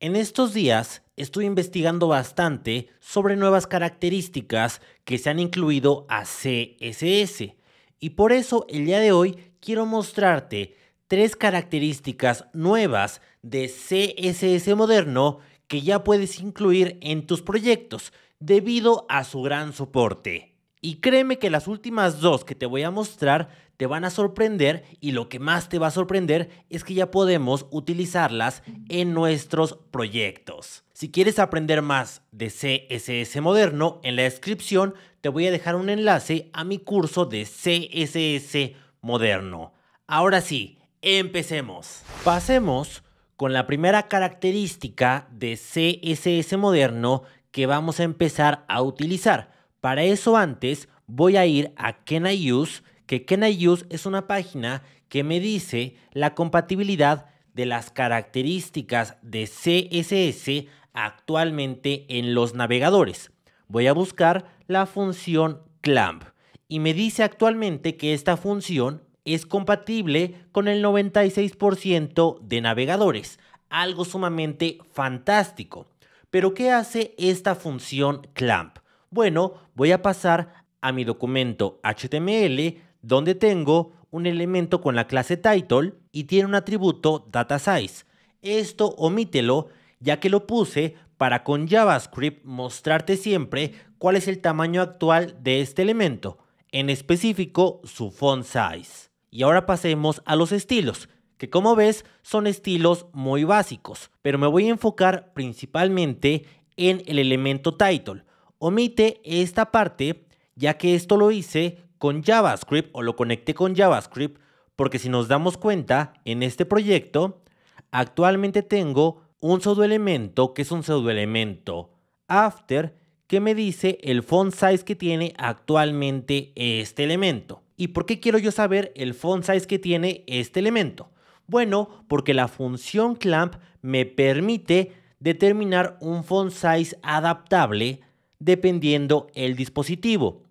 En estos días estoy investigando bastante sobre nuevas características que se han incluido a CSS y por eso el día de hoy quiero mostrarte tres características nuevas de CSS moderno que ya puedes incluir en tus proyectos debido a su gran soporte. Y créeme que las últimas dos que te voy a mostrar te van a sorprender y lo que más te va a sorprender es que ya podemos utilizarlas en nuestros proyectos. Si quieres aprender más de CSS moderno, en la descripción te voy a dejar un enlace a mi curso de CSS moderno. Ahora sí, empecemos. Pasemos con la primera característica de CSS moderno que vamos a empezar a utilizar. Para eso antes voy a ir a Can I Use, que Can I Use es una página que me dice la compatibilidad de las características de CSS actualmente en los navegadores. Voy a buscar la función clamp y me dice actualmente que esta función es compatible con el 96% de navegadores, algo sumamente fantástico. Pero ¿qué hace esta función clamp? Bueno, voy a pasar a mi documento HTML donde tengo un elemento con la clase title y tiene un atributo data size. Esto omítelo ya que lo puse para con JavaScript mostrarte siempre cuál es el tamaño actual de este elemento, en específico su font size. Y ahora pasemos a los estilos, que como ves son estilos muy básicos, pero me voy a enfocar principalmente en el elemento title. Omite esta parte ya que esto lo hice con JavaScript o lo conecté con JavaScript porque si nos damos cuenta, en este proyecto actualmente tengo un pseudoelemento que es un elemento after que me dice el font size que tiene actualmente este elemento. ¿Y por qué quiero yo saber el font size que tiene este elemento? Bueno, porque la función clamp me permite determinar un font size adaptable dependiendo el dispositivo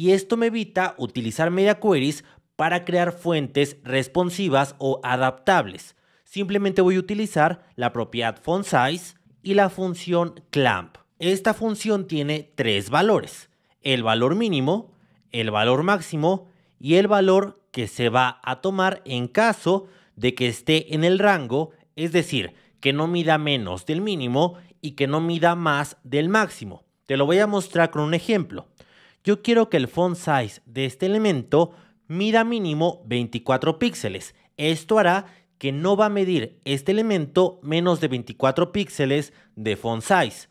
y esto me evita utilizar media queries para crear fuentes responsivas o adaptables. Simplemente voy a utilizar la propiedad font size y la función clamp. Esta función tiene tres valores, el valor mínimo, el valor máximo y el valor que se va a tomar en caso de que esté en el rango, es decir, que no mida menos del mínimo y que no mida más del máximo. Te lo voy a mostrar con un ejemplo yo quiero que el font size de este elemento mida mínimo 24 píxeles. Esto hará que no va a medir este elemento menos de 24 píxeles de font size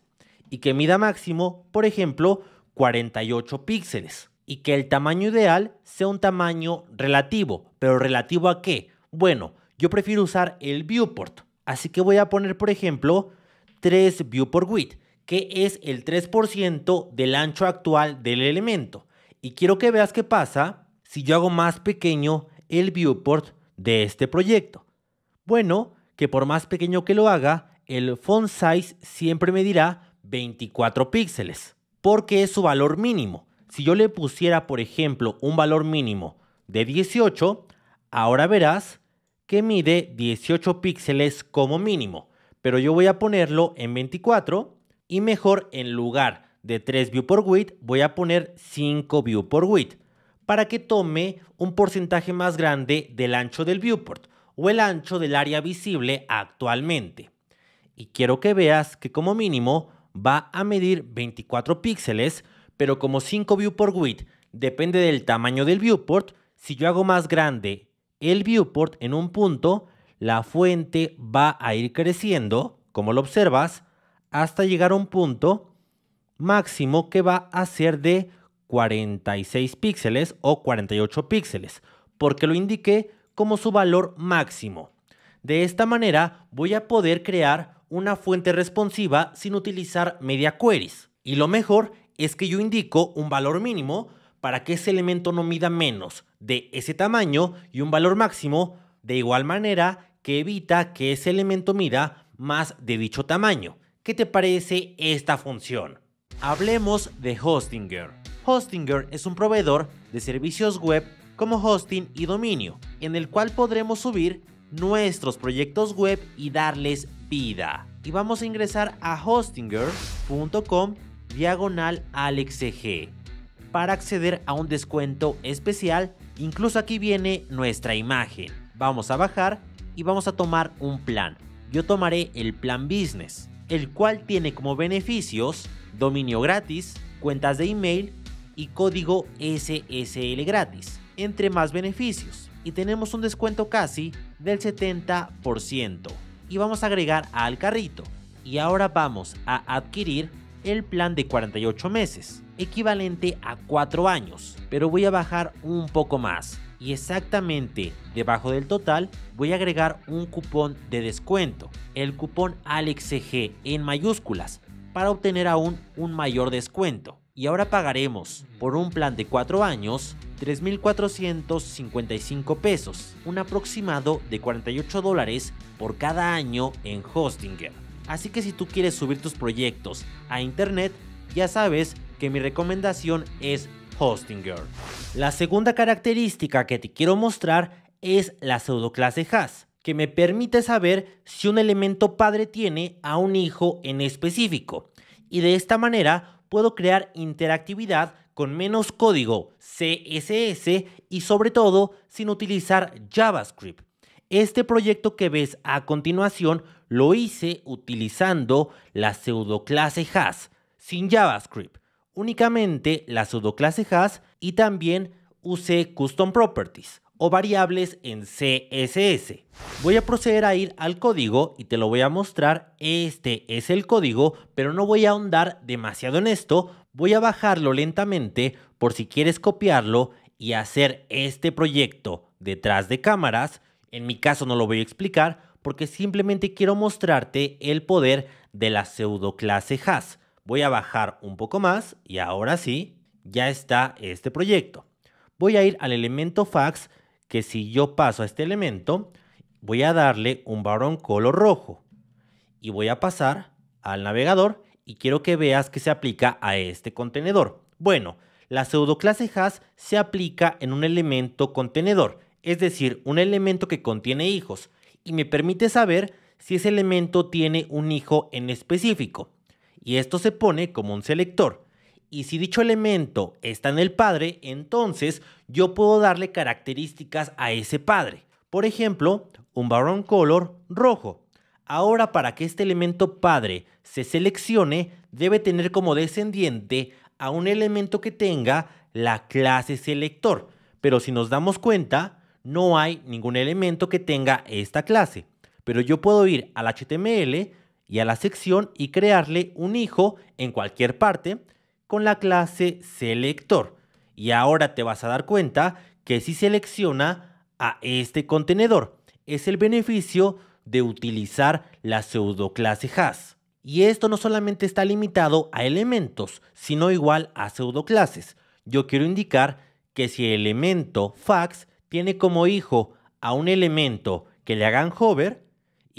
y que mida máximo, por ejemplo, 48 píxeles y que el tamaño ideal sea un tamaño relativo. ¿Pero relativo a qué? Bueno, yo prefiero usar el viewport, así que voy a poner, por ejemplo, 3 viewport width que es el 3% del ancho actual del elemento. Y quiero que veas qué pasa si yo hago más pequeño el viewport de este proyecto. Bueno, que por más pequeño que lo haga, el font size siempre me dirá 24 píxeles, porque es su valor mínimo. Si yo le pusiera, por ejemplo, un valor mínimo de 18, ahora verás que mide 18 píxeles como mínimo, pero yo voy a ponerlo en 24 y mejor en lugar de 3 view por width voy a poner 5 view por width para que tome un porcentaje más grande del ancho del viewport o el ancho del área visible actualmente. Y quiero que veas que como mínimo va a medir 24 píxeles, pero como 5 view por width depende del tamaño del viewport, si yo hago más grande el viewport en un punto, la fuente va a ir creciendo, como lo observas, hasta llegar a un punto máximo que va a ser de 46 píxeles o 48 píxeles, porque lo indiqué como su valor máximo. De esta manera voy a poder crear una fuente responsiva sin utilizar media queries. Y lo mejor es que yo indico un valor mínimo para que ese elemento no mida menos de ese tamaño y un valor máximo de igual manera que evita que ese elemento mida más de dicho tamaño. ¿Qué te parece esta función? Hablemos de Hostinger. Hostinger es un proveedor de servicios web como hosting y dominio, en el cual podremos subir nuestros proyectos web y darles vida. Y vamos a ingresar a hostinger.com diagonal alexeg para acceder a un descuento especial. Incluso aquí viene nuestra imagen. Vamos a bajar y vamos a tomar un plan. Yo tomaré el plan business el cual tiene como beneficios dominio gratis, cuentas de email y código SSL gratis, entre más beneficios. Y tenemos un descuento casi del 70%. Y vamos a agregar al carrito. Y ahora vamos a adquirir el plan de 48 meses, equivalente a 4 años, pero voy a bajar un poco más y exactamente debajo del total voy a agregar un cupón de descuento, el cupón alexg en mayúsculas, para obtener aún un mayor descuento. Y ahora pagaremos por un plan de 4 años 3.455 pesos, un aproximado de 48 dólares por cada año en Hostinger. Así que si tú quieres subir tus proyectos a internet, ya sabes que mi recomendación es la segunda característica que te quiero mostrar es la pseudoclase has, que me permite saber si un elemento padre tiene a un hijo en específico. Y de esta manera puedo crear interactividad con menos código CSS y sobre todo sin utilizar JavaScript. Este proyecto que ves a continuación lo hice utilizando la pseudoclase has, sin JavaScript únicamente la clase has y también use Custom Properties o variables en CSS. Voy a proceder a ir al código y te lo voy a mostrar. Este es el código, pero no voy a ahondar demasiado en esto. Voy a bajarlo lentamente por si quieres copiarlo y hacer este proyecto detrás de cámaras. En mi caso no lo voy a explicar porque simplemente quiero mostrarte el poder de la clase has. Voy a bajar un poco más y ahora sí, ya está este proyecto. Voy a ir al elemento fax que si yo paso a este elemento, voy a darle un barón color rojo y voy a pasar al navegador y quiero que veas que se aplica a este contenedor. Bueno, la pseudoclase has se aplica en un elemento contenedor, es decir, un elemento que contiene hijos y me permite saber si ese elemento tiene un hijo en específico y esto se pone como un selector. Y si dicho elemento está en el padre, entonces yo puedo darle características a ese padre. Por ejemplo, un barón color rojo. Ahora para que este elemento padre se seleccione, debe tener como descendiente a un elemento que tenga la clase selector. Pero si nos damos cuenta, no hay ningún elemento que tenga esta clase. Pero yo puedo ir al HTML y a la sección y crearle un hijo en cualquier parte con la clase selector. Y ahora te vas a dar cuenta que si selecciona a este contenedor, es el beneficio de utilizar la pseudoclase has. Y esto no solamente está limitado a elementos, sino igual a pseudoclases. Yo quiero indicar que si el elemento fax tiene como hijo a un elemento que le hagan hover,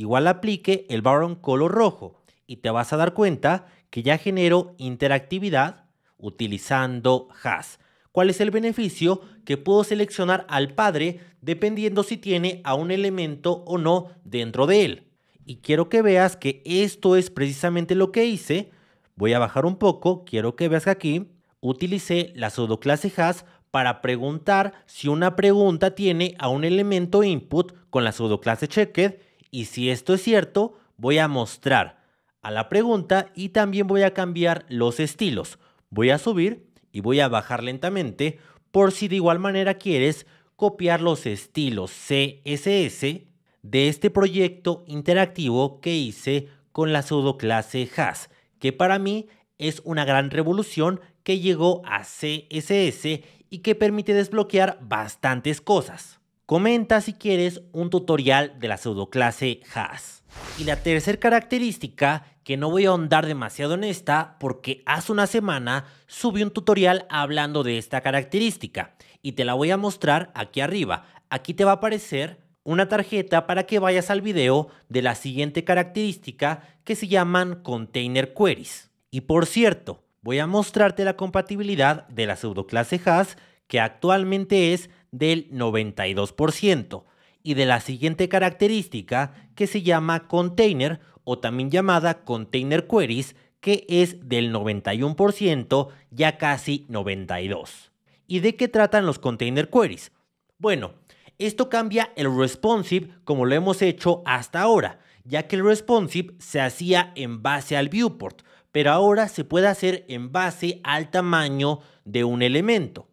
igual aplique el baron color rojo y te vas a dar cuenta que ya genero interactividad utilizando has. ¿Cuál es el beneficio? Que puedo seleccionar al padre dependiendo si tiene a un elemento o no dentro de él. Y quiero que veas que esto es precisamente lo que hice. Voy a bajar un poco, quiero que veas que aquí utilicé la pseudoclase has para preguntar si una pregunta tiene a un elemento input con la pseudoclase checked y si esto es cierto, voy a mostrar a la pregunta y también voy a cambiar los estilos. Voy a subir y voy a bajar lentamente por si de igual manera quieres copiar los estilos CSS de este proyecto interactivo que hice con la pseudo clase Has, que para mí es una gran revolución que llegó a CSS y que permite desbloquear bastantes cosas. Comenta si quieres un tutorial de la pseudoclase Haas. Y la tercera característica, que no voy a ahondar demasiado en esta, porque hace una semana subí un tutorial hablando de esta característica, y te la voy a mostrar aquí arriba. Aquí te va a aparecer una tarjeta para que vayas al video de la siguiente característica que se llaman container queries. Y por cierto, voy a mostrarte la compatibilidad de la pseudoclase Haas, que actualmente es del 92% y de la siguiente característica que se llama container o también llamada container queries que es del 91% ya casi 92. ¿Y de qué tratan los container queries? Bueno, esto cambia el responsive como lo hemos hecho hasta ahora, ya que el responsive se hacía en base al viewport, pero ahora se puede hacer en base al tamaño de un elemento.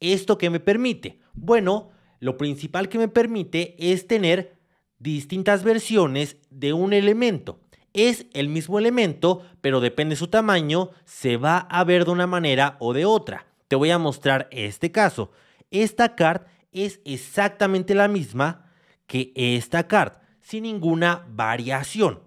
¿Esto que me permite? Bueno, lo principal que me permite es tener distintas versiones de un elemento. Es el mismo elemento, pero depende de su tamaño, se va a ver de una manera o de otra. Te voy a mostrar este caso. Esta card es exactamente la misma que esta card, sin ninguna variación.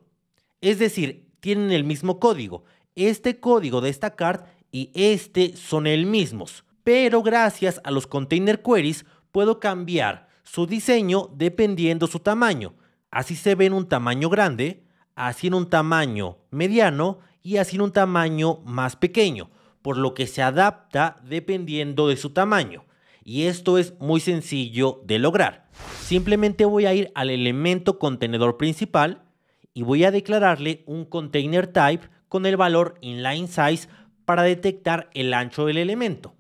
Es decir, tienen el mismo código. Este código de esta card y este son el mismos pero gracias a los container queries puedo cambiar su diseño dependiendo su tamaño. Así se ve en un tamaño grande, así en un tamaño mediano y así en un tamaño más pequeño, por lo que se adapta dependiendo de su tamaño. Y esto es muy sencillo de lograr. Simplemente voy a ir al elemento contenedor principal y voy a declararle un container type con el valor inline size para detectar el ancho del elemento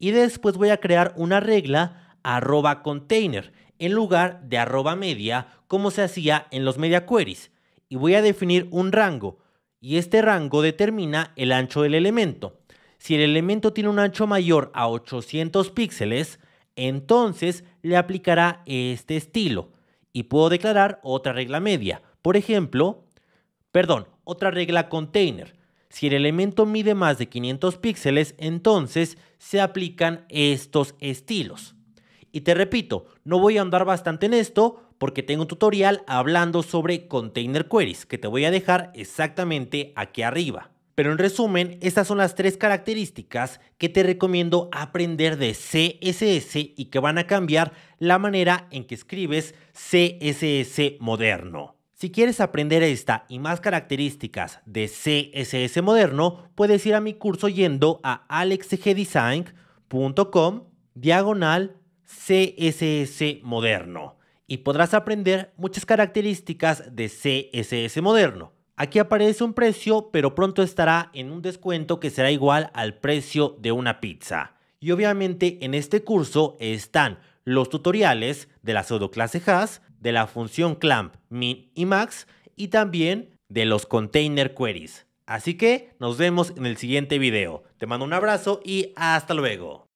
y después voy a crear una regla arroba container en lugar de arroba media como se hacía en los media queries y voy a definir un rango y este rango determina el ancho del elemento. Si el elemento tiene un ancho mayor a 800 píxeles, entonces le aplicará este estilo y puedo declarar otra regla media. Por ejemplo, perdón, otra regla container si el elemento mide más de 500 píxeles, entonces se aplican estos estilos. Y te repito, no voy a andar bastante en esto porque tengo un tutorial hablando sobre container queries que te voy a dejar exactamente aquí arriba. Pero en resumen, estas son las tres características que te recomiendo aprender de CSS y que van a cambiar la manera en que escribes CSS moderno. Si quieres aprender esta y más características de CSS moderno, puedes ir a mi curso yendo a alexgdesign.com diagonal CSS moderno y podrás aprender muchas características de CSS moderno. Aquí aparece un precio, pero pronto estará en un descuento que será igual al precio de una pizza. Y obviamente en este curso están los tutoriales de la clase Haas, de la función clamp, min y max y también de los container queries. Así que nos vemos en el siguiente video. Te mando un abrazo y hasta luego.